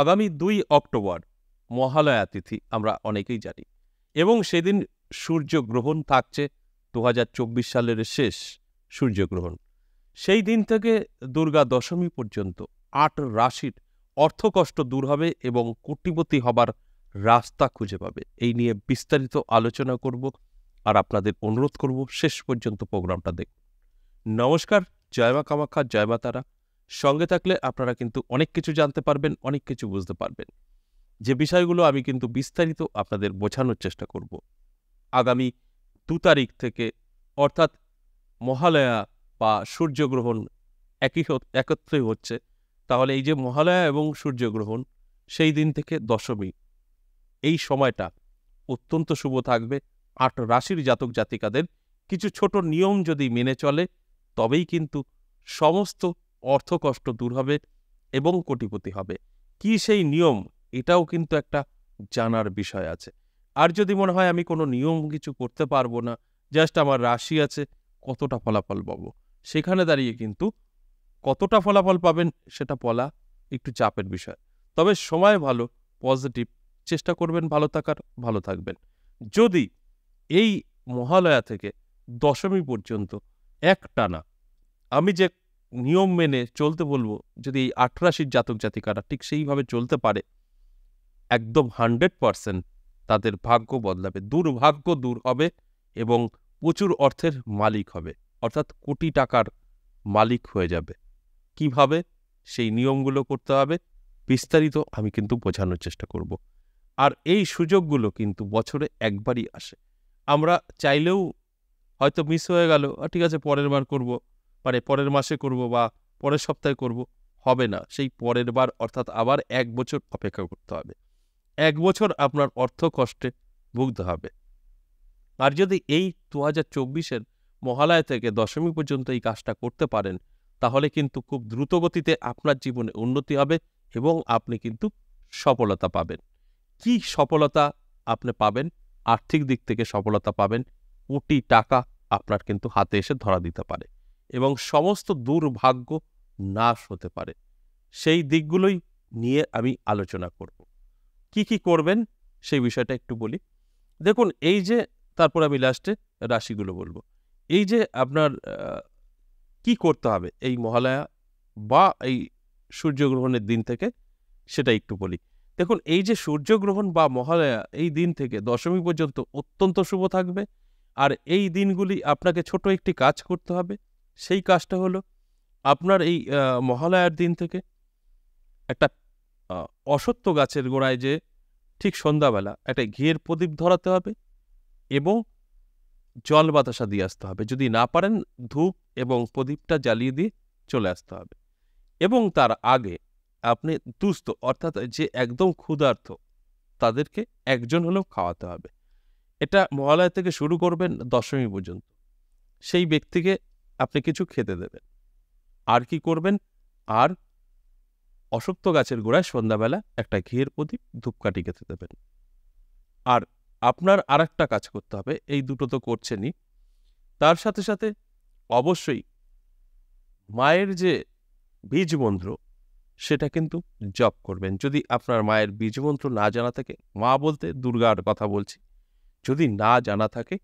আগামী দুই অক্টোবর মহালয়া তিথি আমরা অনেকেই জানি এবং সেদিন সূর্যগ্রহণ থাকছে দু সালের শেষ সূর্যগ্রহণ সেই দিন থেকে দুর্গা দশমী পর্যন্ত আট রাশির অর্থকষ্ট দূর হবে এবং কোটিপতি হবার রাস্তা খুঁজে পাবে এই নিয়ে বিস্তারিত আলোচনা করব আর আপনাদের অনুরোধ করব শেষ পর্যন্ত প্রোগ্রামটা দেখুন নমস্কার জয় মা কামাখ্যা জয় মা তারা সঙ্গে থাকলে আপনারা কিন্তু অনেক কিছু জানতে পারবেন অনেক কিছু বুঝতে পারবেন যে বিষয়গুলো আমি কিন্তু বিস্তারিত আপনাদের বোঝানোর চেষ্টা করব আগামী দু তারিখ থেকে অর্থাৎ মহালয়া বা সূর্যগ্রহণ একই একত্রে হচ্ছে তাহলে এই যে মহালয়া এবং সূর্যগ্রহণ সেই দিন থেকে দশমী এই সময়টা অত্যন্ত শুভ থাকবে আট রাশির জাতক জাতিকাদের কিছু ছোট নিয়ম যদি মেনে চলে তবেই কিন্তু সমস্ত অর্থ কষ্ট দূর হবে এবং কোটিপতি হবে কি সেই নিয়ম এটাও কিন্তু একটা জানার বিষয় আছে আর যদি মনে হয় আমি কোনো নিয়ম কিছু করতে পারবো না জাস্ট আমার রাশি আছে কতটা ফলাফল পাবো সেখানে দাঁড়িয়ে কিন্তু কতটা ফলাফল পাবেন সেটা বলা একটু চাপের বিষয় তবে সময় ভালো পজিটিভ চেষ্টা করবেন ভালো থাকার ভালো থাকবেন যদি এই মহালয়া থেকে দশমী পর্যন্ত এক টানা আমি যে নিয়ম মেনে চলতে বলবো যদি এই আটরাশির জাতক জাতিকারা ঠিক সেইভাবে চলতে পারে একদম হান্ড্রেড পারসেন্ট তাদের ভাগ্য বদলাবে দুর্ভাগ্য দূর হবে এবং প্রচুর অর্থের মালিক হবে অর্থাৎ কোটি টাকার মালিক হয়ে যাবে কিভাবে সেই নিয়মগুলো করতে হবে বিস্তারিত আমি কিন্তু বোঝানোর চেষ্টা করব আর এই সুযোগগুলো কিন্তু বছরে একবারই আসে আমরা চাইলেও হয়তো মিস হয়ে গেল ঠিক আছে পরের বার করবো মানে পরের মাসে করব বা পরের সপ্তাহে করব হবে না সেই পরের বার অর্থাৎ আবার এক বছর অপেক্ষা করতে হবে এক বছর আপনার অর্থ কষ্টে ভুগতে হবে আর যদি এই দু হাজার চব্বিশের মহালয়া থেকে দশমী পর্যন্ত এই কাজটা করতে পারেন তাহলে কিন্তু খুব দ্রুত গতিতে আপনার জীবনে উন্নতি হবে এবং আপনি কিন্তু সফলতা পাবেন কি সফলতা আপনি পাবেন আর্থিক দিক থেকে সফলতা পাবেন কোটি টাকা আপনার কিন্তু হাতে এসে ধরা দিতে পারে এবং সমস্ত দুর্ভাগ্য নাশ হতে পারে সেই দিকগুলোই নিয়ে আমি আলোচনা করব কি কি করবেন সেই বিষয়টা একটু বলি দেখুন এই যে তারপর আমি লাস্টে রাশিগুলো বলবো এই যে আপনার কি করতে হবে এই মহালয়া বা এই সূর্যগ্রহণের দিন থেকে সেটা একটু বলি দেখুন এই যে সূর্যগ্রহণ বা মহালয়া এই দিন থেকে দশমী পর্যন্ত অত্যন্ত শুভ থাকবে আর এই দিনগুলি আপনাকে ছোট একটি কাজ করতে হবে সেই কাজটা হলো আপনার এই মহালয়ার দিন থেকে একটা অসত্য গাছের গোড়ায় যে ঠিক সন্ধ্যাবেলা একটা ঘিয়ের প্রদীপ ধরাতে হবে এবং জল বাতাসা দিয়ে আসতে হবে যদি না পারেন ধূপ এবং প্রদীপটা জ্বালিয়ে দিয়ে চলে আসতে হবে এবং তার আগে আপনি দুস্থ অর্থাৎ যে একদম ক্ষুধার্থ তাদেরকে একজন হলেও খাওয়াতে হবে এটা মহালয়া থেকে শুরু করবেন দশমী পর্যন্ত সেই ব্যক্তিকে আপনি কিছু খেতে দেবেন আর কি করবেন আর অশক্ত গাছের গোড়ায় সন্ধ্যাবেলা একটা ঘিয়ের প্রদীপ ধূপকাঠি খেতে দেবেন আর আপনার আর একটা কাজ করতে হবে এই দুটো তো করছেনই তার সাথে সাথে অবশ্যই মায়ের যে বীজ মন্ত্র সেটা কিন্তু জপ করবেন যদি আপনার মায়ের বীজ মন্ত্র না জানা থাকে মা বলতে দুর্গার কথা বলছি যদি না জানা থাকে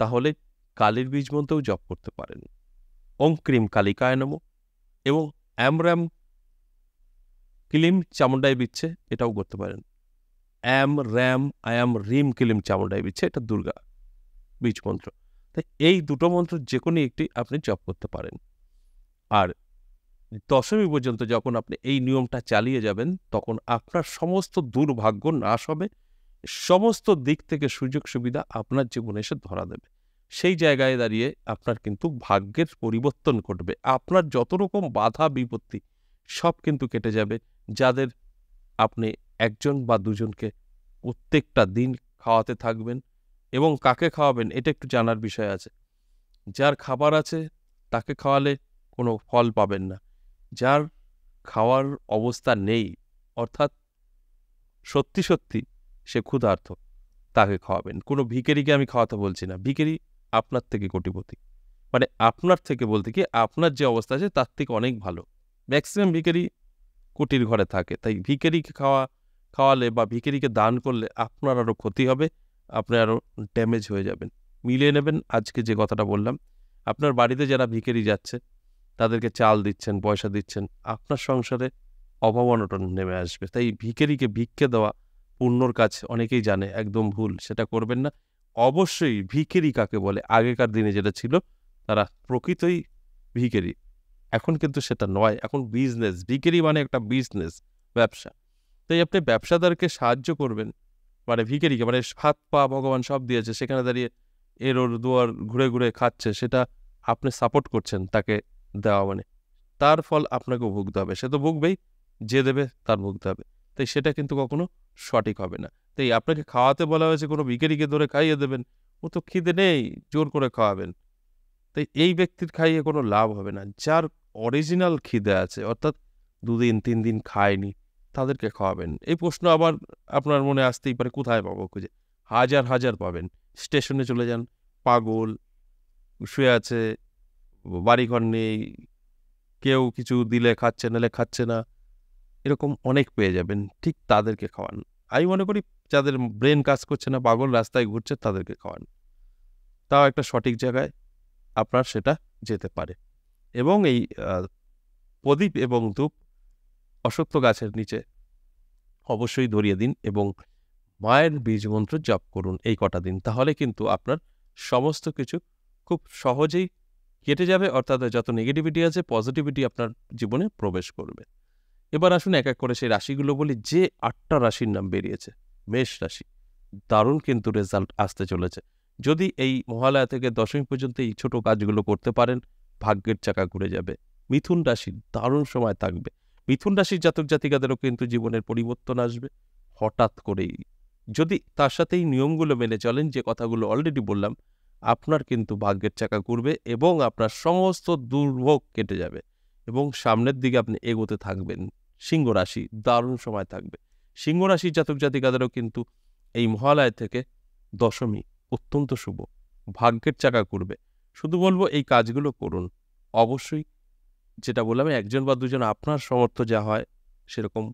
তাহলে কালীর বীজ জপ করতে পারেন অঙ্ক্রিম কালিকায় নেব এবং অ্যামরাম কিলিম চামুন্ডাই বিচ্ছে এটাও করতে পারেন অ্যাম র্যাম আয়াম রিম কিলিম চামুন্ডাই বিচ্ছে এটা দুর্গা বীজ মন্ত্র তাই এই দুটো মন্ত্র যে কোনো একটি আপনি জপ করতে পারেন আর দশমী পর্যন্ত যখন আপনি এই নিয়মটা চালিয়ে যাবেন তখন আপনার সমস্ত দুর্ভাগ্য নাশ হবে সমস্ত দিক থেকে সুযোগ সুবিধা আপনার জীবনে এসে ধরা দেবে সেই জায়গায় দাঁড়িয়ে আপনার কিন্তু ভাগ্যের পরিবর্তন ঘটবে আপনার যত রকম বাধা বিপত্তি সব কিন্তু কেটে যাবে যাদের আপনি একজন বা দুজনকে প্রত্যেকটা দিন খাওয়াতে থাকবেন এবং কাকে খাওয়াবেন এটা একটু জানার বিষয় আছে যার খাবার আছে তাকে খাওয়ালে কোনো ফল পাবেন না যার খাওয়ার অবস্থা নেই অর্থাৎ সত্যি সত্যি সে ক্ষুধার্থ তাকে খাওয়াবেন কোনো ভিকেরিকে আমি খাওয়াতে বলছি না ভিকেরি আপনার থেকে কোটিপতি মানে আপনার থেকে বলতে কি আপনার যে অবস্থা আছে তার থেকে অনেক ভালো ম্যাক্সিমাম ভিকারি কুটির ঘরে থাকে তাই ভিকারিকে খাওয়া খাওয়ালে বা ভিকারিকে দান করলে আপনার আরও ক্ষতি হবে আপনি আরও ড্যামেজ হয়ে যাবেন মিলিয়ে নেবেন আজকে যে কথাটা বললাম আপনার বাড়িতে যারা ভিকারি যাচ্ছে তাদেরকে চাল দিচ্ছেন পয়সা দিচ্ছেন আপনার সংসারে অভাব অনটন নেমে আসবে তাই ভিকারিকে ভিক্ষে দেওয়া পূর্ণর কাজ অনেকেই জানে একদম ভুল সেটা করবেন না অবশ্যই ভিকেরি কাকে বলে আগেকার দিনে যেটা ছিল তারা প্রকৃতই ভিকেরি এখন কিন্তু সেটা নয় এখন বিজনেস ভিকেরি মানে একটা বিজনেস ব্যবসা তাই আপনি ব্যবসাদারকে সাহায্য করবেন মানে ভিকেরিকে মানে হাত পা ভগবান সব দিয়েছে সেখানে দাঁড়িয়ে এর ওর দুয়ার ঘুরে ঘুরে খাচ্ছে সেটা আপনি সাপোর্ট করছেন তাকে দেওয়া মানে তার ফল আপনাকেও ভুগতে হবে সে তো ভুগবেই যে দেবে তার ভুগতে হবে তাই সেটা কিন্তু কখনো সঠিক হবে না তাই আপনাকে খাওয়াতে বলা হয়েছে কোনো ভিখারিকে ধরে খাইয়ে দেবেন ও তো খিদে নেই জোর করে খাওয়াবেন তাই এই ব্যক্তির খাইয়ে কোনো লাভ হবে না যার অরিজিনাল খিদে আছে অর্থাৎ দুদিন তিন দিন খায়নি তাদেরকে খাওয়াবেন এই প্রশ্ন আবার আপনার মনে আসতেই পারে কোথায় পাবো খুঁজে হাজার হাজার পাবেন স্টেশনে চলে যান পাগল শুয়ে আছে বাড়িঘর নেই কেউ কিছু দিলে খাচ্ছে নালে খাচ্ছে না এরকম অনেক পেয়ে যাবেন ঠিক তাদেরকে খাওয়ান আমি মনে করি যাদের ব্রেন কাজ করছে না পাগল রাস্তায় ঘুরছে তাদেরকে খাওয়ান তাও একটা সঠিক জায়গায় আপনার সেটা যেতে পারে এবং এই প্রদীপ এবং ধূপ অসত্য গাছের নিচে অবশ্যই ধরিয়ে দিন এবং মায়ের বীজ মন্ত্র জপ করুন এই কটা দিন তাহলে কিন্তু আপনার সমস্ত কিছু খুব সহজেই কেটে যাবে অর্থাৎ যত নেগেটিভিটি আছে পজিটিভিটি আপনার জীবনে প্রবেশ করবে এবার আসুন এক এক করে সেই রাশিগুলো বলি যে আটটা রাশির নাম বেরিয়েছে মেষ রাশি দারুণ কিন্তু রেজাল্ট আসতে চলেছে যদি এই মহালয়া থেকে দশমী পর্যন্ত এই ছোট কাজগুলো করতে পারেন ভাগ্যের চাকা ঘুরে যাবে মিথুন রাশি দারুণ সময় থাকবে মিথুন রাশির জাতক জাতিকাদেরও কিন্তু জীবনের পরিবর্তন আসবে হঠাৎ করেই যদি তার সাথে এই নিয়মগুলো মেনে চলেন যে কথাগুলো অলরেডি বললাম আপনার কিন্তু ভাগ্যের চাকা ঘুরবে এবং আপনার সমস্ত দুর্ভোগ কেটে যাবে এবং সামনের দিকে আপনি এগোতে থাকবেন সিংহ রাশি দারুণ সময় থাকবে সিংহ রাশির জাতক জাতিকাদেরও কিন্তু এই মহালয় থেকে দশমী অত্যন্ত শুভ ভাগ্যের চাকা করবে শুধু বলবো এই কাজগুলো করুন অবশ্যই যেটা বললাম একজন বা দুজন আপনার সমর্থ যা হয় সেরকম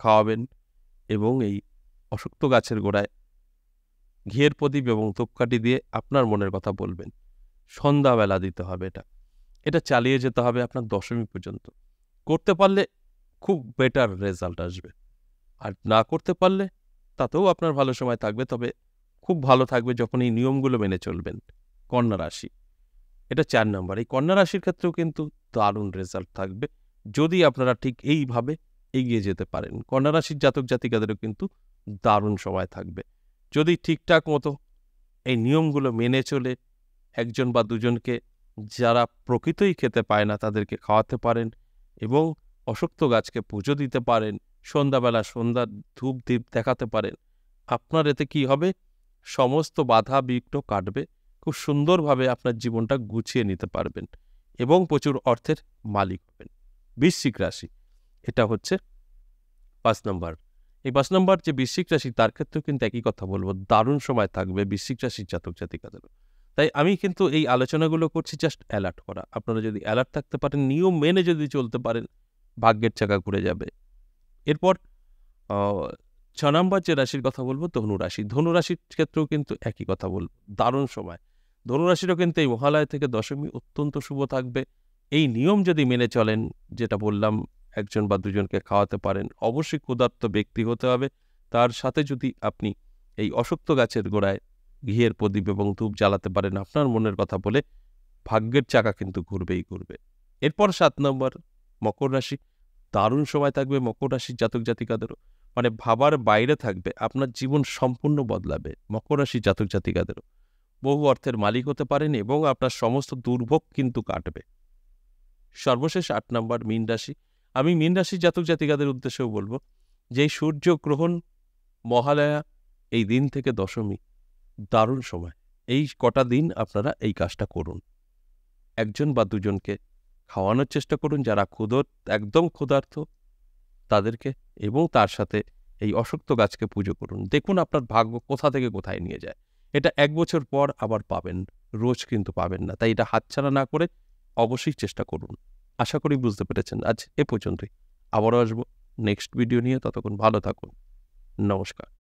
খাওয়াবেন এবং এই অশক্ত গাছের গোড়ায় ঘিয়ের প্রদীপ এবং তোপকাটি দিয়ে আপনার মনের কথা বলবেন সন্ধ্যাবেলা দিতে হবে এটা এটা চালিয়ে যেতে হবে আপনার দশমী পর্যন্ত করতে পারলে খুব বেটার রেজাল্ট আসবে আর না করতে পারলে তাতেও আপনার ভালো সময় থাকবে তবে খুব ভালো থাকবে যখন এই নিয়মগুলো মেনে চলবেন কন্যা রাশি এটা চার নম্বর এই কন্যা রাশির ক্ষেত্রেও কিন্তু দারুণ রেজাল্ট থাকবে যদি আপনারা ঠিক এইভাবে এগিয়ে যেতে পারেন কন্যা রাশির জাতক জাতিকাদেরও কিন্তু দারুণ সময় থাকবে যদি ঠিকঠাক মতো এই নিয়মগুলো মেনে চলে একজন বা দুজনকে যারা প্রকৃতই খেতে পায় না তাদেরকে খাওয়াতে পারেন এবং অশক্ত গাছকে পুজো দিতে পারেন সন্ধ্যাবেলা সন্ধ্যার ধূপ দ্বীপ দেখাতে পারেন আপনার এতে কি হবে সমস্ত বাধা বিঘ্ন কাটবে খুব সুন্দরভাবে আপনার জীবনটা গুছিয়ে নিতে পারবেন এবং প্রচুর অর্থের মালিক হবেন বৃশ্চিক রাশি এটা হচ্ছে পাঁচ নম্বর এই পাঁচ নম্বর যে বৃশ্চিক রাশি তার ক্ষেত্রেও কিন্তু একই কথা বলবো দারুণ সময় থাকবে বৃশ্চিক রাশির জাতক জাতিকাদের তাই আমি কিন্তু এই আলোচনাগুলো করছি জাস্ট অ্যালার্ট করা আপনারা যদি অ্যালার্ট থাকতে পারেন নিয়ম মেনে যদি চলতে পারেন ভাগ্যের চাকা ঘুরে যাবে এরপর ছ নম্বর যে রাশির কথা বলবো ধনুরাশি ধনুরাশির ক্ষেত্রেও কিন্তু একই কথা বলব দারুণ সময় ধনুরাশিরও কিন্তু এই মহালয় থেকে দশমী অত্যন্ত শুভ থাকবে এই নিয়ম যদি মেনে চলেন যেটা বললাম একজন বা দুজনকে খাওয়াতে পারেন অবশ্যই ক্ষুধার্ত ব্যক্তি হতে হবে তার সাথে যদি আপনি এই অশক্ত গাছের গোড়ায় ঘিয়ের প্রদীপ এবং ধূপ জ্বালাতে পারেন আপনার মনের কথা বলে ভাগ্যের চাকা কিন্তু ঘুরবেই ঘুরবে এরপর সাত নম্বর মকর রাশি দারুণ সময় থাকবে মকর রাশির জাতক জাতিকাদেরও মানে ভাবার বাইরে থাকবে আপনার জীবন সম্পূর্ণ বদলাবে মকর রাশির জাতক জাতিকাদেরও বহু অর্থের মালিক হতে পারেন এবং আপনার সমস্ত দুর্ভোগ কিন্তু কাটবে সর্বশেষ আট নম্বর মিন রাশি আমি মিন রাশির জাতক জাতিকাদের উদ্দেশ্যেও বলবো যে সূর্য গ্রহণ মহালয়া এই দিন থেকে দশমী দারুণ সময় এই কটা দিন আপনারা এই কাজটা করুন একজন বা দুজনকে খাওয়ানোর চেষ্টা করুন যারা ক্ষুদর একদম ক্ষুধার্থ তাদেরকে এবং তার সাথে এই অশক্ত গাছকে পুজো করুন দেখুন আপনার ভাগ্য কোথা থেকে কোথায় নিয়ে যায় এটা এক বছর পর আবার পাবেন রোজ কিন্তু পাবেন না তাই এটা হাতছাড়া না করে অবশ্যই চেষ্টা করুন আশা করি বুঝতে পেরেছেন আজ এ পর্যন্তই আবারও আসবো নেক্সট ভিডিও নিয়ে ততক্ষণ ভালো থাকুন নমস্কার